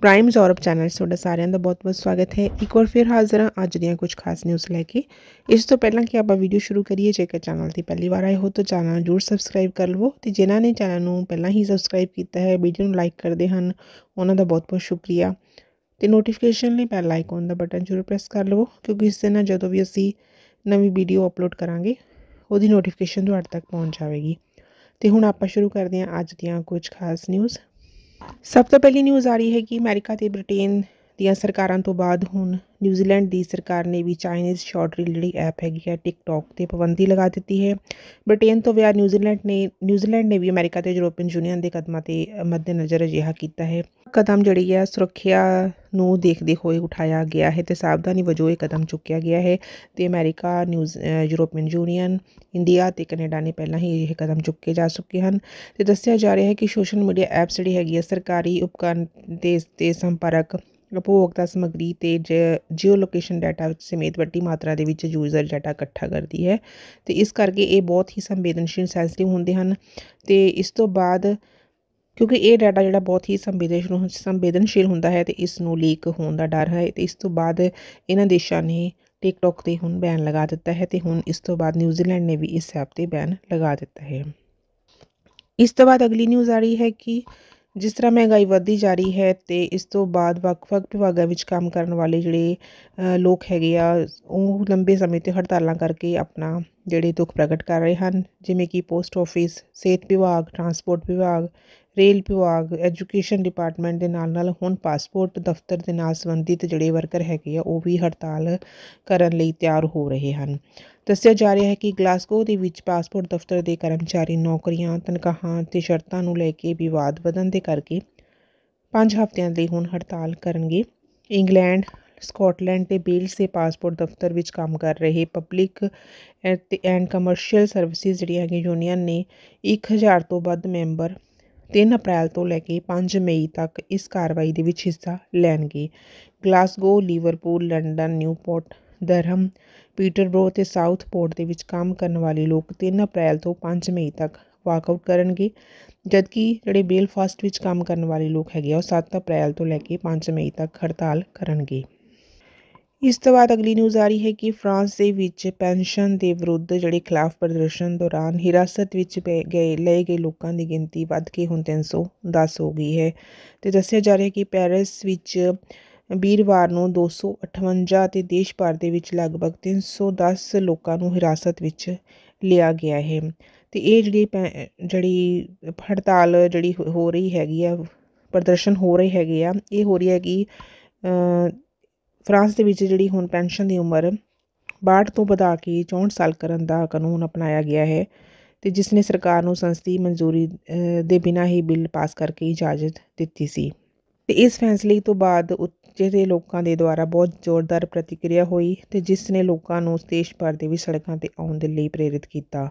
prime ਜ਼ੋਰਬ channel 'ਚ ਤੁਹਾਡਾ ਸਾਰਿਆਂ ਦਾ ਬਹੁਤ-ਬਹੁਤ ਸਵਾਗਤ ਹੈ ਇੱਕ ਵਾਰ ਫਿਰ ਹਾਜ਼ਰ ਹਾਂ ਅੱਜ ਦੀਆਂ ਕੁਝ ਖਾਸ ਨਿਊਜ਼ ਲੈ ਕੇ ਇਸ ਤੋਂ ਪਹਿਲਾਂ ਕਿ ਆਪਾਂ ਵੀਡੀਓ ਸ਼ੁਰੂ ਕਰੀਏ ਜੇਕਰ ਚੈਨਲ ਤੇ ਪਹਿਲੀ ਵਾਰ ਆਏ ਹੋ ਤਾਂ ਚੈਨਲ ਨੂੰ ਜਰੂਰ ਸਬਸਕ੍ਰਾਈਬ ਕਰ ਲਵੋ ਤੇ ਜਿਨ੍ਹਾਂ ਨੇ ਚੈਨਲ ਨੂੰ ਪਹਿਲਾਂ ਹੀ ਸਬਸਕ੍ਰਾਈਬ ਕੀਤਾ ਹੈ ਵੀਡੀਓ ਨੂੰ ਲਾਈਕ ਕਰਦੇ ਹਨ ਉਹਨਾਂ ਦਾ ਬਹੁਤ-ਬਹੁਤ ਸ਼ੁਕਰੀਆ ਤੇ ਨੋਟੀਫਿਕੇਸ਼ਨ ਲਈ ਬੈਲ ਆਈਕਨ ਦਾ ਬਟਨ ਜਰੂਰ ਪ੍ਰੈਸ ਕਰ ਲਵੋ ਕਿਉਂਕਿ ਇਸ ਦੇ ਨਾਲ ਜਦੋਂ ਵੀ ਅਸੀਂ ਨਵੀਂ ਵੀਡੀਓ ਅਪਲੋਡ ਕਰਾਂਗੇ ਉਹਦੀ ਨੋਟੀਫਿਕੇਸ਼ਨ ਤੁਹਾਡੇ ਤੱਕ ਪਹੁੰਚ ਜਾਵੇਗੀ ਤੇ ਹੁਣ ਆਪਾਂ ਸ਼ੁਰੂ ਕਰਦੇ ਹਾਂ ਅੱਜ ਦੀਆਂ ਕੁਝ ਖਾਸ ਨਿਊਜ਼ ਸਭ ਤੋਂ ਪਹਿਲੀ ਨਿਊਜ਼ ਆ ਰਹੀ ਹੈ ਕਿ ਅਮਰੀਕਾ ਤੇ ਬ੍ਰਿਟੇਨ ਦੀਆਂ ਸਰਕਾਰਾਂ ਤੋਂ ਬਾਅਦ ਹੁਣ ਨਿਊਜ਼ੀਲੈਂਡ ਦੀ ਸਰਕਾਰ ਨੇ ਵੀ ਚਾਈਨੀਜ਼ ਸ਼ਾਰਟ ਰੀਲ ਜਿਹੜੀ ਐਪ ਹੈਗੀ ਹੈ ਟਿਕਟੌਕ 'ਤੇ ਪਾਬੰਦੀ ਲਗਾ ਦਿੱਤੀ ਹੈ ਬ੍ਰਿਟੇਨ ਤੋਂ ਵਿਆ ਨਿਊਜ਼ੀਲੈਂਡ ਨੇ ਨਿਊਜ਼ੀਲੈਂਡ ਨੇ ਵੀ ਅਮਰੀਕਾ ਤੇ ਯੂਰੋਪੀਅਨ ਯੂਨੀਅਨ ਦੇ ਕਦਮਾਂ 'ਤੇ ਮੱਦੇਨਜ਼ਰ ਅਜਿਹਾ ਕੀਤਾ ਹੈ ਕਦਮ ਜਿਹੜੀ ਹੈ ਸੁਰੱਖਿਆ ਨੂੰ ਦੇਖਦੇ ਹੋਏ ਉਠਾਇਆ ਗਿਆ ਹੈ ਤੇ ਸਾਵਧਾਨੀ ਵਜੋਂ ਇਹ ਕਦਮ ਚੁੱਕਿਆ ਗਿਆ ਹੈ ਤੇ ਅਮਰੀਕਾ ਨਿਊਜ਼ ਯੂਰਪੀਅਨ ਯੂਨੀਅਨ ਇੰਡੀਆ ਤੇ ਕੈਨੇਡਾ ਨੇ ਪਹਿਲਾਂ ਹੀ ਇਹ ਕਦਮ ਚੁੱਕੇ ਜਾ ਚੁੱਕੇ ਹਨ ਤੇ ਦੱਸਿਆ ਜਾ ਰਿਹਾ ਹੈ ਕਿ ਸੋਸ਼ਲ ਮੀਡੀਆ ਐਪਸ ਜਿਹੜੀ ਹੈਗੀ ਹੈ ਸਰਕਾਰੀ ਉਪਕਰਨ ਦੇ ਤੇ ਸੰਪਰਕ ਉਪਭੋਗਤਾ ਸਮੱਗਰੀ ਅਤੇ ਜ ਜੀਓ ਲੋਕੇਸ਼ਨ ਡਾਟਾ ਵਿੱਚ ਸਮੇਤ ਵੱਡੀ ਮਾਤਰਾ ਦੇ ਵਿੱਚ ਯੂਜ਼ਰ ਡਾਟਾ ਇਕੱਠਾ ਕਰਦੀ ਹੈ ਤੇ ਇਸ ਕਰਕੇ ਇਹ ਬਹੁਤ ਹੀ ਸੰਵੇਦਨਸ਼ੀਲ ਸੈਂਸਿਟਿਵ ਹੁੰਦੇ ਹਨ ਤੇ ਇਸ ਤੋਂ ਬਾਅਦ ਕਿਉਂਕਿ ਇਹ ਡਾਟਾ ਜਿਹੜਾ ਬਹੁਤ ਹੀ ਸੰਵੇਦਨਸ਼ੀਲ ਸੰਵੇਦਨਸ਼ੀਲ ਹੁੰਦਾ ਹੈ ਤੇ ਇਸ ਨੂੰ ਲੀਕ ਹੋਣ ਦਾ ਡਰ ਹੈ ਤੇ ਇਸ ਤੋਂ ਬਾਅਦ ਇਹਨਾਂ ਦੇਸ਼ਾਂ ਨੇ ਟਿਕਟੌਕ 'ਤੇ ਹੁਣ ਬੈਨ ਲਗਾ ਦਿੱਤਾ ਹੈ ਤੇ ਹੁਣ ਇਸ ਤੋਂ ਬਾਅਦ ਨਿਊਜ਼ੀਲੈਂਡ ਨੇ ਵੀ ਇਸ ਐਪ 'ਤੇ ਬੈਨ ਲਗਾ ਦਿੱਤਾ ਹੈ ਇਸ ਤੋਂ ਬਾਅਦ ਅਗਲੀ ਨਿਊਜ਼ ਆ ਰਹੀ ਹੈ ਕਿ ਜਿਸ ਤਰ੍ਹਾਂ ਮਹਿੰਗਾਈ ਵੱਧਦੀ ਜਾ ਰਹੀ ਹੈ ਤੇ ਇਸ ਤੋਂ ਬਾਅਦ ਵੱਖ ਵੱਖ ਵਿਭਾਗਾਂ ਵਿੱਚ ਕੰਮ ਕਰਨ ਵਾਲੇ ਜਿਹੜੇ ਲੋਕ ਹੈਗੇ ਆ ਉਹ ਲੰਬੇ ਸਮੇਂ ਤੇ ਹੜਤਾਲਾਂ ਕਰਕੇ ਆਪਣਾ ਜਿਹੜੇ ਦੁੱਖ ਪ੍ਰਗਟ ਕਰ ਰਹੇ ਹਨ ਜਿਵੇਂ ਕਿ ਪੋਸਟ ਆਫਿਸ ਸਿਹਤ ਵਿਭਾਗ ਟਰਾਂਸਪੋਰਟ ਵਿਭਾਗ ਰੇਲ ਵਿਭਾਗ ਐਜੂਕੇਸ਼ਨ ਡਿਪਾਰਟਮੈਂਟ ਦੇ ਨਾਲ ਨਾਲ ਹੁਣ ਪਾਸਪੋਰਟ ਦਫ਼ਤਰ ਦੇ ਨਾਲ ਸੰਬੰਧਿਤ ਜਿਹੜੇ ਵਰਕਰ ਹੈਗੇ ਆ ਉਹ ਵੀ ਹੜਤਾਲ ਕਰਨ ਲਈ ਤਿਆਰ ਹੋ ਰਹੇ ਹਨ ਦੱਸਿਆ ਜਾ ਰਿਹਾ ਹੈ ਕਿ ਗਲਾਸਗੋ ਦੇ ਵਿੱਚ ਪਾਸਪੋਰਟ ਦਫ਼ਤਰ ਦੇ ਕਰਮਚਾਰੀ ਨੌਕਰੀਆਂ ਤਨਖਾਹਾਂ ਤੇ ਸ਼ਰਤਾਂ ਨੂੰ ਲੈ ਕੇ ਵਿਵਾਦ ਵਧਨ ਦੇ ਕਰਕੇ 5 ਹਫ਼ਤਿਆਂ ਲਈ ਹੁਣ ਹੜਤਾਲ ਕਰਨਗੇ ਇੰਗਲੈਂਡ ਸਕਾਟਲੈਂਡ ਤੇ ਬੇਲਸ ਦੇ ਪਾਸਪੋਰਟ ਦਫ਼ਤਰ ਵਿੱਚ ਕੰਮ ਕਰ ਰਹੇ ਪਬਲਿਕ ਐਂਡ ਕਮਰਸ਼ੀਅਲ ਸਰਵਿਸਿਜ਼ ਜਿਹੜੀਆਂ ਹੈਗੀਆਂ ਯੂਨੀਅਨ ਨੇ 1000 ਤੋਂ ਵੱਧ ਮੈਂਬਰ 3 ਅਪ੍ਰੈਲ ਤੋਂ ਲੈ ਕੇ 5 ਮਈ ਤੱਕ ਇਸ ਕਾਰਵਾਈ ਦੇ ਵਿੱਚ ਹਿੱਸਾ ਲੈਣਗੇ Glasgow Liverpool London Newport Durham Peterborough ਅਤੇ ਸਾਊਥਪੋਰਟ ਦੇ ਵਿੱਚ ਕੰਮ ਕਰਨ ਵਾਲੇ ਲੋਕ 3 ਅਪ੍ਰੈਲ ਤੋਂ 5 ਮਈ ਤੱਕ ਵਾਕਆਊਟ ਕਰਨਗੇ ਜਦਕਿ ਜਿਹੜੇ ਬੇਲਫਾਸਟ ਵਿੱਚ ਕੰਮ ਕਰਨ ਵਾਲੇ ਲੋਕ ਹੈਗੇ ਆ ਉਹ 7 ਅਪ੍ਰੈਲ ਤੋਂ ਲੈ ਕੇ 5 ਮਈ ਤੱਕ ਹੜਤਾਲ ਕਰਨਗੇ ਇਸ ਤੋਂ ਬਾਅਦ ਅਗਲੀ ਨਿਊਜ਼ ਆ ਰਹੀ ਹੈ ਕਿ ਫਰਾਂਸ ਦੇ ਵਿੱਚ ਪੈਨਸ਼ਨ ਦੇ ਵਿਰੁੱਧ ਜਿਹੜੇ ਖਿਲਾਫ ਪ੍ਰਦਰਸ਼ਨ ਦੌਰਾਨ ਹਿਰਾਸਤ ਵਿੱਚ ਪਏ ਗਏ ਲਏ ਗਏ ਲੋਕਾਂ ਦੀ ਗਿਣਤੀ ਵੱਧ ਕੇ ਹੁਣ 310 ਹੋ ਗਈ ਹੈ ਤੇ ਦੱਸਿਆ ਜਾ ਰਿਹਾ ਹੈ ਕਿ ਪੈਰਿਸ ਵਿੱਚ ਵੀਰਵਾਰ ਨੂੰ 258 ਤੇ ਦੇਸ਼ ਭਰ ਦੇ ਵਿੱਚ ਲਗਭਗ 310 ਲੋਕਾਂ ਨੂੰ ਹਿਰਾਸਤ ਵਿੱਚ ਲਿਆ ਗਿਆ ਹੈ ਤੇ ਇਹ ਜਿਹੜੀ ਜਿਹੜੀ ਹੜਤਾਲ ਜਿਹੜੀ ਹੋ ਰਹੀ ਹੈਗੀ ਆ ਪ੍ਰਦਰਸ਼ਨ ਹੋ ਰਹੇ ਹੈਗੇ ਆ ਇਹ ਹੋ ਰਹੀ ਹੈਗੀ ਫਰਾਂਸ ਦੇ ਵਿੱਚ ਜਿਹੜੀ ਹੁਣ ਪੈਨਸ਼ਨ ਦੀ ਉਮਰ 62 ਤੋਂ ਵਧਾ ਕੇ 64 ਸਾਲ ਕਰਨ ਦਾ ਕਾਨੂੰਨ ਅਪਣਾਇਆ ਗਿਆ ਹੈ ਤੇ ਜਿਸ ਨੇ ਸਰਕਾਰ ਨੂੰ ਸੰਸਦੀ ਮਨਜ਼ੂਰੀ ਦੇ ਬਿਨਾਂ ਹੀ ਬਿੱਲ ਪਾਸ ਕਰਕੇ ਇਜਾਜ਼ਤ ਦਿੱਤੀ ਸੀ ਤੇ ਇਸ ਫੈਸਲੇ ਤੋਂ ਬਾਅਦ ਉੱਚੇ ਦੇ ਲੋਕਾਂ ਦੇ ਦੁਆਰਾ ਬਹੁਤ ਜ਼ੋਰਦਾਰ ਪ੍ਰਤੀਕਿਰਿਆ ਹੋਈ ਤੇ ਜਿਸ ਨੇ ਲੋਕਾਂ ਨੂੰ ਦੇਸ਼ ਭਰ ਦੇ ਵੀ ਸੜਕਾਂ ਤੇ ਆਉਣ ਦੇ ਲਈ ਪ੍ਰੇਰਿਤ ਕੀਤਾ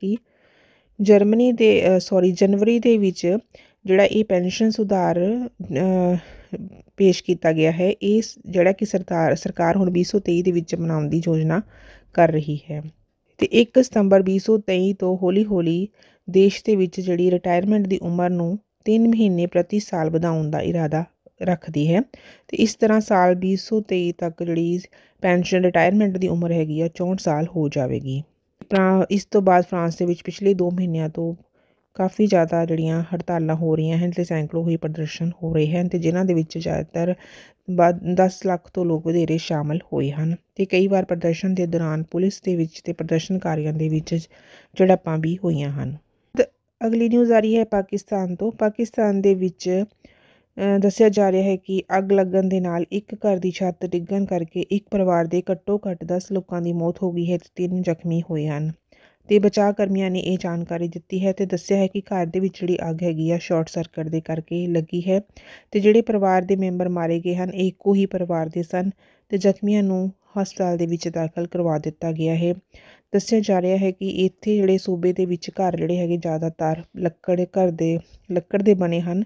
ਕਿ ਜਰਮਨੀ ਦੇ ਸੌਰੀ ਜਨਵਰੀ ਦੇ ਵਿੱਚ ਜਿਹੜਾ ਇਹ ਪੈਨਸ਼ਨ ਸੁਧਾਰ ਪੇਸ਼ ਕੀਤਾ ਗਿਆ ਹੈ ਇਸ ਜਿਹੜਾ ਕਿ ਸਰਕਾਰ ਸਰਕਾਰ ਹੁਣ 2023 ਦੇ ਵਿੱਚ ਬਣਾਉਣ ਦੀ ਯੋਜਨਾ ਕਰ ਰਹੀ ਹੈ ਤੇ 1 ਸਤੰਬਰ 2023 ਤੋਂ ਹੌਲੀ-ਹੌਲੀ ਦੇਸ਼ ਦੇ ਵਿੱਚ ਜਿਹੜੀ ਰਿਟਾਇਰਮੈਂਟ ਦੀ ਉਮਰ ਨੂੰ 3 ਮਹੀਨੇ ਪ੍ਰਤੀ ਸਾਲ ਵਧਾਉਣ ਦਾ ਇਰਾਦਾ ਰੱਖਦੀ ਹੈ ਤੇ ਇਸ ਤਰ੍ਹਾਂ ਸਾਲ 2023 ਤੱਕ ਜਿਹੜੀ ਪੈਨਸ਼ਨ ਰਿਟਾਇਰਮੈਂਟ ਦੀ ਉਮਰ ਹੈਗੀ ਆ 64 ਸਾਲ ਹੋ ਜਾਵੇਗੀ ਇਸ ਤੋਂ ਬਾਅਦ ਫਰਾਂਸ ਦੇ ਵਿੱਚ ਪਿਛਲੇ 2 ਮਹੀਨਿਆਂ ਤੋਂ ਕਾਫੀ ਜ਼ਿਆਦਾ ਜਿਹੜੀਆਂ ਹੜਤਾਲਾਂ ਹੋ ਰਹੀਆਂ ਹਨ ਤੇ ਸੈਂਕੜੇ ਹੀ ਪ੍ਰਦਰਸ਼ਨ ਹੋ ਰਹੇ ਹਨ ਤੇ ਜਿਨ੍ਹਾਂ ਦੇ ਵਿੱਚ ਜ਼ਿਆਦਾਤਰ ਬ ਦਸ ਲੱਖ ਤੋਂ ਲੋਕ ਵਧੇਰੇ ਸ਼ਾਮਲ ਹੋਏ ਹਨ ਤੇ ਕਈ ਵਾਰ ਪ੍ਰਦਰਸ਼ਨ ਦੇ ਦੌਰਾਨ ਪੁਲਿਸ ਦੇ ਵਿੱਚ ਤੇ ਪ੍ਰਦਰਸ਼ਨਕਾਰੀਆਂ ਦੇ ਵਿੱਚ ਝੜਪਾਂ ਵੀ ਹੋਈਆਂ ਹਨ ਅਗਲੀ ਨਿਊਜ਼ ਆ ਰਹੀ ਹੈ ਪਾਕਿਸਤਾਨ ਤੋਂ ਪਾਕਿਸਤਾਨ ਦੇ ਵਿੱਚ ਦੱਸਿਆ ਜਾ ਰਿਹਾ ਹੈ ਕਿ ਅੱਗ ਲੱਗਣ ਦੇ ਨਾਲ ਇੱਕ ਘਰ ਦੀ ਛੱਤ ਡਿੱਗਣ ਕਰਕੇ ਇੱਕ ਪਰਿਵਾਰ ਦੇ ਘੱਟੋ ਘੱਟ 10 ਲੋਕਾਂ ਦੀ ਮੌਤ ਹੋ ਗਈ ਹੈ ਤੇ ਤਿੰਨ ਜ਼ਖਮੀ ਹੋਏ ਹਨ ਤੇ ਬਚਾਅ ਕਰਮੀਆਂ ਨੇ ਇਹ ਜਾਣਕਾਰੀ ਦਿੱਤੀ ਹੈ ਤੇ ਦੱਸਿਆ ਹੈ ਕਿ ਘਰ ਦੇ ਵਿੱਚ ਜਿਹੜੀ ਅੱਗ ਹੈਗੀ ਆ ਸ਼ਾਰਟ ਸਰਕਟ ਦੇ ਕਰਕੇ ਲੱਗੀ ਹੈ ਤੇ ਜਿਹੜੇ ਪਰਿਵਾਰ ਦੇ ਮੈਂਬਰ ਮਾਰੇ ਗਏ ਹਨ ਇਹ ਇੱਕੋ ਹੀ ਪਰਿਵਾਰ ਦੇ ਸਨ ਤੇ ਜ਼ਖਮੀਆਂ ਨੂੰ ਹਸਪਤਾਲ ਦੇ ਵਿੱਚ ਦਾਖਲ ਕਰਵਾ ਦਿੱਤਾ ਗਿਆ ਹੈ ਦੱਸਿਆ ਜਾ ਰਿਹਾ ਹੈ ਕਿ ਇੱਥੇ ਜਿਹੜੇ ਸੂਬੇ ਦੇ ਵਿੱਚ ਘਰ ਜਿਹੜੇ ਹੈਗੇ ਜ਼ਿਆਦਾਤਰ ਲੱਕੜ ਘਰ ਦੇ ਲੱਕੜ ਦੇ ਬਣੇ ਹਨ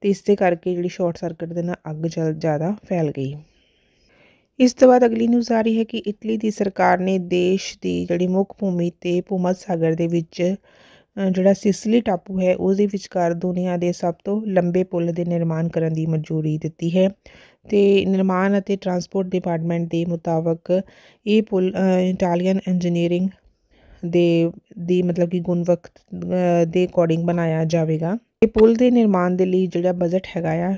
ਤੇ ਇਸ ਦੇ ਕਰਕੇ ਜਿਹੜੀ ਸ਼ਾਰਟ ਸਰਕਟ ਦੇ ਨਾਲ ਅੱਗ ਜਲ ਜ਼ਿਆਦਾ ਫੈਲ ਗਈ ਇਸ ਤੋਂ ਬਾਅਦ ਅਗਲੀ ਨਿਊਜ਼ ਆ ਰਹੀ ਹੈ ਕਿ ਇਟਲੀ ਦੀ ਸਰਕਾਰ ਨੇ ਦੇਸ਼ ਦੀ ਜਿਹੜੀ ਮੁੱਖ ਭੂਮੀ 'ਤੇ ਭੂਮੱਧ ਸਾਗਰ ਦੇ ਵਿੱਚ ਜਿਹੜਾ ਸਿਸਲੀ ਟਾਪੂ ਹੈ ਉਹਦੇ ਵਿਚਕਾਰ ਦੁਨੀਆ ਦੇ ਸਭ ਤੋਂ ਲੰਬੇ ਪੁਲ ਦੇ ਨਿਰਮਾਣ ਕਰਨ ਦੀ ਮਨਜ਼ੂਰੀ ਦਿੱਤੀ ਹੈ ਤੇ ਨਿਰਮਾਣ ਅਤੇ ਟਰਾਂਸਪੋਰਟ ਡਿਪਾਰਟਮੈਂਟ ਦੇ ਮੁਤਾਬਕ ਇਹ ਪੁਲ ਇਟਾਲੀਅਨ ਇੰਜੀਨੀਅਰਿੰਗ ਦੇ ਦੀ ਮਤਲਬ ਕਿ ਗੁਣਵੱਖ ਦੇ ਅਕੋਰਡਿੰਗ ਬਣਾਇਆ ਜਾਵੇਗਾ ਇਹ ਪੁਲ ਦੇ ਨਿਰਮਾਣ ਦੇ ਲਈ ਜਿਹੜਾ ਬਜਟ ਹੈਗਾ ਆ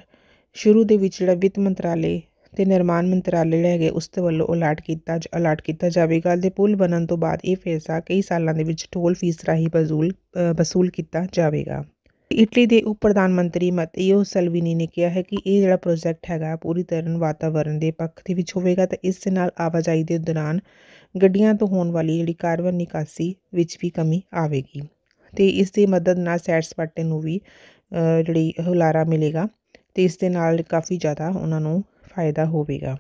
ਸ਼ੁਰੂ ਦੇ ਵਿੱਚ ਜਿਹੜਾ ਵਿੱਤ ਮੰਤਰਾਲੇ ਤੇ ਨਿਰਮਾਣ ਮੰਤਰਾਲੇ ਲੈ ਗਏ ਉਸ ਦੇ ਵੱਲੋਂ ਅਲਰਟ ਕੀਤਾ ਅਲਰਟ ਕੀਤਾ ਜਾਵੇਗਾ ਤੇ ਪੁਲ ਬਣਨ ਤੋਂ ਬਾਅਦ ਇਹ ਫੈਸਲਾ ਕਈ ਸਾਲਾਂ ਦੇ ਵਿੱਚ ਟੋਲ ਫੀਸ ਰਾਹੀਂ ਵਸੂਲ ਵਸੂਲ ਕੀਤਾ ਜਾਵੇਗਾ ਇਟਲੀ ਦੇ ਉਪ ਪ੍ਰਧਾਨ ਮੰਤਰੀ ਮਤਿਓ ਸਲਵਿਨੀ ਨੇ ਕਿਹਾ ਹੈ ਕਿ ਇਹ ਜਿਹੜਾ ਪ੍ਰੋਜੈਕਟ ਹੈਗਾ ਪੂਰੀ ਤਰ੍ਹਾਂ ਵਾਤਾਵਰਣ ਦੇ ਪੱਖ ਦੇ ਵਿੱਚ ਹੋਵੇਗਾ ਤਾਂ ਇਸ ਦੇ ਨਾਲ ਆਵਾਜਾਈ ਦੇ ਦੌਰਾਨ ਗੱਡੀਆਂ ਤੋਂ ਹੋਣ ਵਾਲੀ ਜਿਹੜੀ ਕਾਰਬਨ ਨਿਕਾਸੀ ਵਿੱਚ ਵੀ ਕਮੀ ਆਵੇਗੀ ਤੇ ਇਸ ਦੀ ਮਦਦ ਨਾਲ ਸੈਟਸ ਪਾਟੇ ਨੂੰ ਵੀ ਜਿਹੜੀ ਹੁਲਾਰਾ ਮਿਲੇਗਾ ਤੇ ਇਸ ਦੇ ਨਾਲ ਕਾਫੀ ਜ਼ਿਆਦਾ ਉਹਨਾਂ ਨੂੰ ਫਾਇਦਾ ਹੋਵੇਗਾ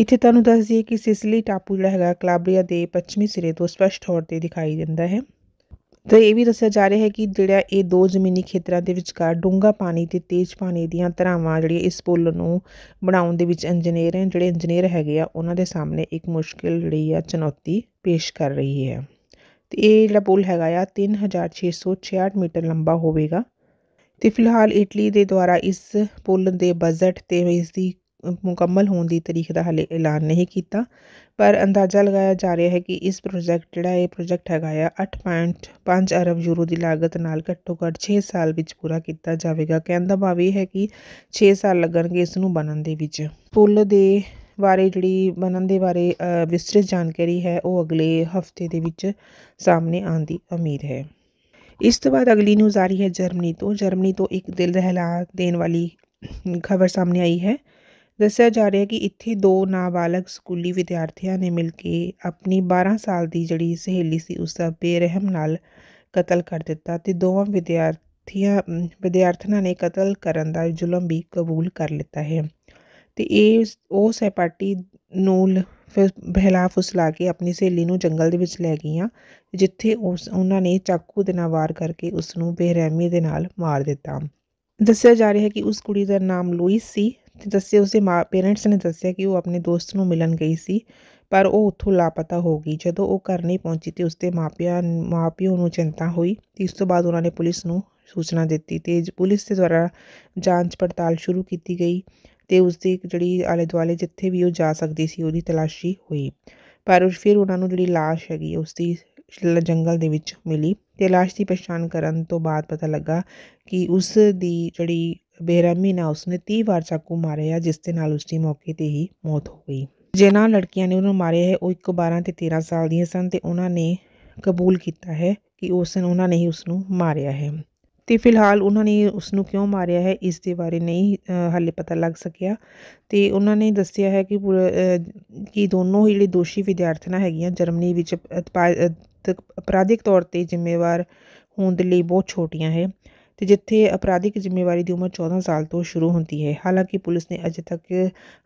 ਇੱਥੇ ਤੁਹਾਨੂੰ ਦੱਸ ਦਈਏ ਕਿ ਸਿਸਲੀ ਟਾਪੂ ਜਿਹੜਾ ਹੈਗਾ ਕਲਾਬਰੀਆ ਦੇ ਪੱਛਮੀ ਸਿਰੇ ਤੋਂ ਸਪਸ਼ਟ ਤੌਰ ਤੇ ਦਿਖਾਈ ਦਿੰਦਾ ਹੈ ਤੇ ਇਹ ਵੀ ਦੱਸਿਆ ਜਾ ਰਿਹਾ ਹੈ ਕਿ ਜਿਹੜਾ ਇਹ ਦੋ ਜ਼ਮੀਨੀ ਖੇਤਰਾਂ ਦੇ ਵਿਚਕਾਰ ਡੂੰਘਾ ਪਾਣੀ ਤੇ ਤੇਜ਼ ਪਾਣੀ ਦੀਆਂ ਧਰਾਵਾਂ ਜਿਹੜੀ ਇਸ ਪੁਲ ਨੂੰ ਬਣਾਉਣ ਦੇ ਵਿੱਚ ਇੰਜੀਨੀਅਰ ਹੈ ਜਿਹੜੇ ਇੰਜੀਨੀਅਰ ਹੈਗੇ ਆ ਉਹਨਾਂ ਦੇ ਸਾਹਮਣੇ ਇੱਕ ਮੁਸ਼ਕਿਲ ਜਿਹੜੀ ਆ ਚੁਣੌਤੀ ਪੇਸ਼ ਕਰ ਰਹੀ ਹੈ ਤੇ ਇਹ ਜਿਹੜਾ ਪੁਲ ਹੈਗਾ ਆ 3666 ਮੀਟਰ ਲੰਬਾ ਹੋਵੇਗਾ ਤੇ ਫਿਲਹਾਲ ਇਟਲੀ ਦੇ ਦੁਆਰਾ ਇਸ ਪੁਲ ਦੇ ਬਜਟ ਤੇ ਇਸ ਦੀ ਮੁਕੰਮਲ ਹੋਣ ਦੀ ਤਰੀਕ ਦਾ ਹਾਲੇ ਐਲਾਨ ਨਹੀਂ ਕੀਤਾ ਪਰ ਅੰਦਾਜ਼ਾ ਲਗਾਇਆ ਜਾ ਰਿਹਾ ਹੈ ਕਿ ਇਸ ਪ੍ਰੋਜੈਕਟ ਜਿਹੜਾ ਇਹ ਪ੍ਰੋਜੈਕਟ ਹੈਗਾ ਆ 8.5 ਅਰਬ ਯੂਰੋ ਦੀ ਲਾਗਤ ਨਾਲ ਘੱਟੋ ਘੱਟ 6 ਸਾਲ ਵਿੱਚ ਪੂਰਾ ਕੀਤਾ ਜਾਵੇਗਾ ਕਹਿਣ ਦਾ ਭਾਵ ਇਹ ਹੈ ਕਿ 6 ਸਾਲ ਲੱਗਣਗੇ ਇਸ ਨੂੰ ਬਣਨ ਦੇ ਵਿੱਚ ਪੁਲ ਦੇ ਬਾਰੇ ਜਿਹੜੀ ਬਣਨ ਦੇ ਬਾਰੇ ਵਿਸਤ੍ਰਿਤ ਜਾਣਕਾਰੀ ਹੈ ਉਹ ਅਗਲੇ ਹਫਤੇ ਦੇ ਵਿੱਚ ਸਾਹਮਣੇ ਆਉਣ ਦੀ ਉਮੀਦ ਹੈ ਇਸ ਤੋਂ ਬਾਅਦ ਅਗਲੀ ਨਿਊਜ਼ ਆ ਰਹੀ ਹੈ ਜਰਮਨੀ ਤੋਂ ਜਰਮਨੀ ਤੋਂ ਇੱਕ ਦਿਲ ਦਹਿਲਾ ਦੇਣ ਵਾਲੀ ਖਬਰ ਸਾਹਮਣੇ ਆਈ ਹੈ ਦੱਸਿਆ ਜਾ ਰਿਹਾ ਹੈ ਕਿ ਇੱਥੇ ਦੋ ਨਾਬਾਲਗ ਸਕੂਲੀ ਵਿਦਿਆਰਥੀਆਂ ਨੇ ਮਿਲ ਕੇ ਆਪਣੀ 12 ਸਾਲ ਦੀ ਜਿਹੜੀ ਸਹੇਲੀ ਸੀ ਉਸ ਦਾ ਬੇਰਹਿਮ ਨਾਲ ਕਤਲ ਕਰ ਦਿੱਤਾ ਤੇ ਦੋਵਾਂ ਵਿਦਿਆਰਥੀਆਂ ਵਿਦਿਆਰਥਣਾਂ ਨੇ ਕਤਲ ਕਰਨ ਦਾ ਜ਼ੁਲਮ ਵੀ ਕਬੂਲ ਕਰ ਲਿੱਤਾ ਹੈ ਤੇ ਇਹ ਉਹ ਸਹਿਪਾਠੀ ਨੂੰ ਫਿਰ ਬਹਿਲਾ ਫੁਸਲਾ ਕੇ ਆਪਣੀ ਸਹੇਲੀ ਨੂੰ ਜੰਗਲ ਦੇ ਵਿੱਚ ਲੈ ਗਈਆਂ ਜਿੱਥੇ ਉਸ ਉਹਨਾਂ ਨੇ ਚਾਕੂ ਦੇ ਨਾਲ ਵਾਰ ਕਰਕੇ ਉਸ ਨੂੰ ਬੇਰਹਿਮੀ ਦੇ ਨਾਲ ਮਾਰ ਦਿੱਤਾ ਦੱਸਿਆ ਜਾ ਰਿਹਾ ਹੈ ਕਿ ਉਸ ਕੁੜੀ ਦਾ ਨਾਮ ਲੂਈਸ ਸੀ ਤੇ ਦੱਸਿਆ ਉਸਦੇ ਮਾਂ ਪੇਰੈਂਟਸ ਨੇ ਦੱਸਿਆ ਕਿ ਉਹ ਆਪਣੇ ਦੋਸਤ ਨੂੰ ਮਿਲਣ ਗਈ ਸੀ ਪਰ ਉਹ ਉੱਥੋਂ ਲਾਪਤਾ ਹੋ ਗਈ ਜਦੋਂ ਉਹ ਘਰ ਨਹੀਂ ਪਹੁੰਚੀ ਤੇ ਉਸਦੇ ਮਾਪਿਆਂ ਮਾਪਿਓ ਨੂੰ ਚਿੰਤਾ ਹੋਈ ਅਤੇ ਇਸ ਤੋਂ ਬਾਅਦ ਉਹਨਾਂ ਨੇ ਪੁਲਿਸ ਨੂੰ ਸੂਚਨਾ ਦਿੱਤੀ ਤੇ ਪੁਲਿਸ ਦੇ ਦੁਆਰਾ ਜਾਂਚ ਪੜਤਾਲ ਸ਼ੁਰੂ ਕੀਤੀ ਗਈ ਅਤੇ ਉਸਦੀ ਜਿਹੜੀ ਆਲੇ ਦੁਆਲੇ ਜਿੱਥੇ ਵੀ ਉਹ ਜਾ ਸਕਦੀ ਸੀ ਉਹਦੀ ਤਲਾਸ਼ੀ ਹੋਈ ਪਰ ਉਸ ਫਿਰ ਉਹਨਾਂ ਨੂੰ ਜਿਹੜੀ ਲਾਸ਼ ਹੈਗੀ ਉਸਦੀ ਜੰਗਲ ਦੇ ਵਿੱਚ ਮਿਲੀ ਤੇ ਲਾਸ਼ ਦੀ ਪਛਾਣ ਕਰਨ ਤੋਂ ਬਾਅਦ ਪਤਾ ਲੱਗਾ ਕਿ ਉਸ ਦੀ ਜਿਹੜੀ ਬੇਰਹਿਮੀ ਨਾਲ ਉਸਨੇ 30 ਵਾਰ ਚਾਕੂ ਮਾਰਿਆ ਜਿਸ ਦੇ ਨਾਲ ਉਸਦੀ ਮੌਕੇ ਤੇ ਹੀ ਮੌਤ ਹੋ ਗਈ ਜਿਨ੍ਹਾਂ ਲੜਕੀਆਂ ਨੇ ਉਹਨੂੰ ਮਾਰਿਆ ਹੈ ਉਹ ਇੱਕ 12 ਤੇ 13 ਸਾਲ ਦੀਆਂ ਸਨ ਤੇ ਉਹਨਾਂ ਨੇ ਕਬੂਲ ਕੀਤਾ ਹੈ ਕਿ ਉਸ ਦਿਨ ਉਹਨਾਂ ਨੇ ਹੀ ਉਸ ਨੂੰ ਮਾਰਿਆ ਹੈ ਤੇ ਫਿਲਹਾਲ ਉਹਨਾਂ ਨੇ ਉਸ ਨੂੰ ਕਿਉਂ ਮਾਰਿਆ ਹੈ ਇਸ ਦੇ ਬਾਰੇ ਨਹੀਂ ਹਾਲੇ ਪਤਾ ਲੱਗ ਸਕਿਆ ਤੇ ਉਹਨਾਂ ਨੇ ਦੱਸਿਆ ਹੈ ਕਿ ਕਿ ਦੋਨੋਂ ਜਿਹੜੇ ਦੋਸ਼ੀ ਵਿਦਿਆਰਥਣਾਂ ਹੈਗੀਆਂ ਜਰਮਨੀ ਵਿੱਚ ਅਪਰਾਧਿਕ ਤੌਰ ਤੇ ਜ਼ਿੰਮੇਵਾਰ ਹੋਣ ਦੇ ਲਈ ਬਹੁਤ ਛੋਟੀਆਂ ਹੈ ਤੇ ਜਿੱਥੇ ਅਪਰਾਧਿਕ ਜ਼ਿੰਮੇਵਾਰੀ ਦੀ ਉਮਰ 14 ਸਾਲ ਤੋਂ ਸ਼ੁਰੂ ਹੁੰਦੀ ਹੈ ਹਾਲਾਂਕਿ ਪੁਲਿਸ ਨੇ ਅਜੇ ਤੱਕ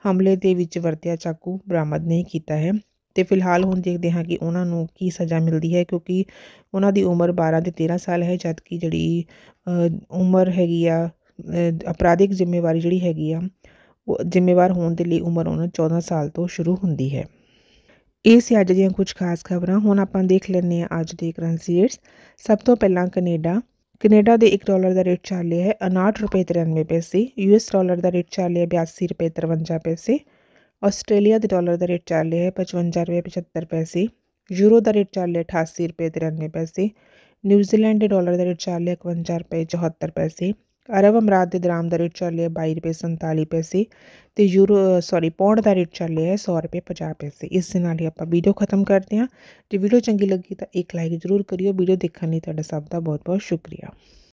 ਹਮਲੇ ਦੇ ਵਿੱਚ ਵਰਤਿਆ ਚਾਕੂ ਬਰਾਮਦ ਨਹੀਂ ਕੀਤਾ ਹੈ ਤੇ ਫਿਲਹਾਲ ਹੁਣ ਦੇਖਦੇ ਹਾਂ ਕਿ ਉਹਨਾਂ ਨੂੰ ਕੀ ਸਜ਼ਾ ਮਿਲਦੀ ਹੈ ਕਿਉਂਕਿ ਉਹਨਾਂ ਦੀ ਉਮਰ 12 ਅਤੇ 13 ਸਾਲ ਹੈ ਜਦ ਕਿ ਜਿਹੜੀ ਉਮਰ ਹੈਗੀ ਆ ਅਪਰਾਧਿਕ ਜ਼ਿੰਮੇਵਾਰੀ ਜਿਹੜੀ ਹੈਗੀ ਆ ਉਹ ਜ਼ਿੰਮੇਵਾਰ ਹੋਣ ਦੇ ਲਈ ਉਮਰ ਉਹਨਾਂ 14 ਸਾਲ ਤੋਂ ਸ਼ੁਰੂ ਹੁੰਦੀ ਹੈ ਇਹ ਸੀ ਅੱਜ ਦੀਆਂ ਕੁਝ ਖਾਸ ਖਬਰਾਂ ਹੁਣ ਆਪਾਂ ਦੇਖ ਲੈਣੇ ਆ ਅੱਜ ਦੇ ਕਰੰਸੀ ਸਭ ਤੋਂ ਪਹਿਲਾਂ ਕੈਨੇਡਾ कनेडा के एक डॉलर का रेट चल रहा है उनाहठ रुपए तिरानवे पैसे यू एस डॉलर का रेट चल रहा है बयासी रुपए तिरवंजा पैसे ऑस्ट्रेलिया के डॉलर का रेट चल रहा है पचवंजा रुपये पचहत्तर पैसे यूरो का रेट चल रहा है अठासी रुपए तिरानवे पैसे न्यूजीलैंड के डॉलर का रेट चल रहा है इकवंजा रुपए चौहत्तर पैसे ਅਰਬ ਅਮਰਾਤ ਦੇ ਦਰਾਮ ਦਾ ਰੇਟ ਚੱਲ ਰਿਹਾ 22 ਰੁਪਏ 47 ਪੈਸੇ ਤੇ ਯੂਰੋ ਸੌਰੀ ਪੌਂਡ ਦਾ ਰੇਟ ਚੱਲ ਰਿਹਾ ਹੈ 100 ਰੁਪਏ 50 ਪੈਸੇ ਇਸ ਦੇ ਨਾਲ ਹੀ ਆਪਾਂ ਵੀਡੀਓ ਖਤਮ ਕਰਦੇ ਹਾਂ ਜੇ ਵੀਡੀਓ ਚੰਗੀ ਲੱਗੀ ਤਾਂ ਇੱਕ ਲਾਈਕ ਜ਼ਰੂਰ ਕਰਿਓ ਵੀਡੀਓ ਦੇਖਣ ਲਈ ਤੁਹਾਡਾ ਸਭ ਦਾ ਬਹੁਤ ਬਹੁਤ ਸ਼ੁਕਰੀਆ